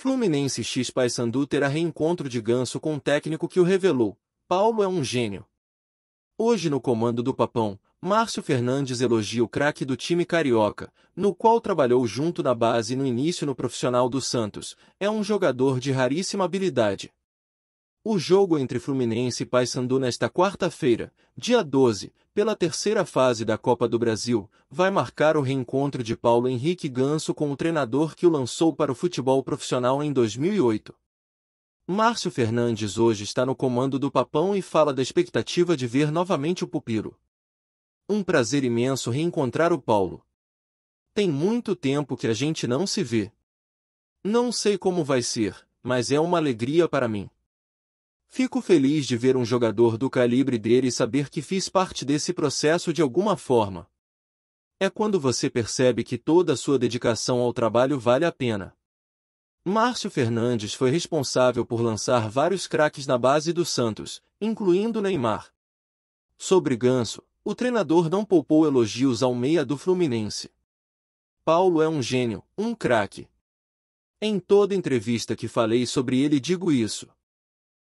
Fluminense X Paysandu terá reencontro de Ganso com o um técnico que o revelou. Paulo é um gênio. Hoje no comando do Papão, Márcio Fernandes elogia o craque do time carioca, no qual trabalhou junto na base no início no profissional do Santos. É um jogador de raríssima habilidade. O jogo entre Fluminense e Paysandu nesta quarta-feira, dia 12, pela terceira fase da Copa do Brasil, vai marcar o reencontro de Paulo Henrique Ganso com o treinador que o lançou para o futebol profissional em 2008. Márcio Fernandes hoje está no comando do Papão e fala da expectativa de ver novamente o Pupiro. Um prazer imenso reencontrar o Paulo. Tem muito tempo que a gente não se vê. Não sei como vai ser, mas é uma alegria para mim. Fico feliz de ver um jogador do calibre dele e saber que fiz parte desse processo de alguma forma. É quando você percebe que toda a sua dedicação ao trabalho vale a pena. Márcio Fernandes foi responsável por lançar vários craques na base do Santos, incluindo Neymar. Sobre Ganso, o treinador não poupou elogios ao meia do Fluminense. Paulo é um gênio, um craque. Em toda entrevista que falei sobre ele digo isso.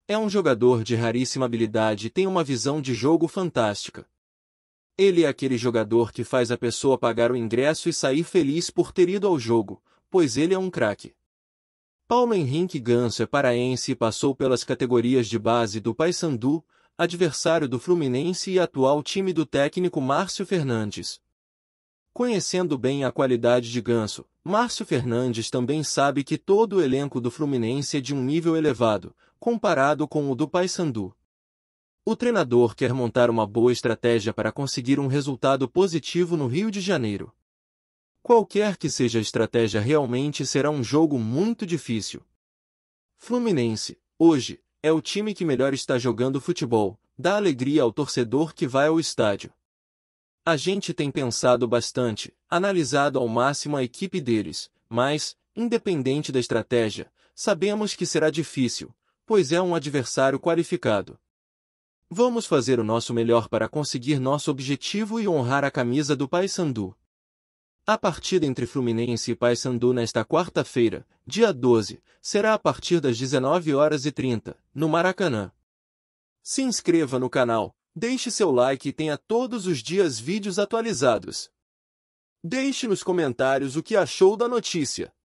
É um jogador de raríssima habilidade e tem uma visão de jogo fantástica. Ele é aquele jogador que faz a pessoa pagar o ingresso e sair feliz por ter ido ao jogo, pois ele é um craque. Paulo Henrique Ganso é paraense e passou pelas categorias de base do Paysandu, adversário do Fluminense e atual time do técnico Márcio Fernandes. Conhecendo bem a qualidade de Ganso, Márcio Fernandes também sabe que todo o elenco do Fluminense é de um nível elevado, comparado com o do Paysandu. O treinador quer montar uma boa estratégia para conseguir um resultado positivo no Rio de Janeiro. Qualquer que seja a estratégia, realmente será um jogo muito difícil. Fluminense, hoje, é o time que melhor está jogando futebol, dá alegria ao torcedor que vai ao estádio. A gente tem pensado bastante, analisado ao máximo a equipe deles, mas, independente da estratégia, sabemos que será difícil, pois é um adversário qualificado. Vamos fazer o nosso melhor para conseguir nosso objetivo e honrar a camisa do Paysandu. A partida entre Fluminense e Paysandu nesta quarta-feira, dia 12, será a partir das 19 horas e 30, no Maracanã. Se inscreva no canal, deixe seu like e tenha todos os dias vídeos atualizados. Deixe nos comentários o que achou da notícia.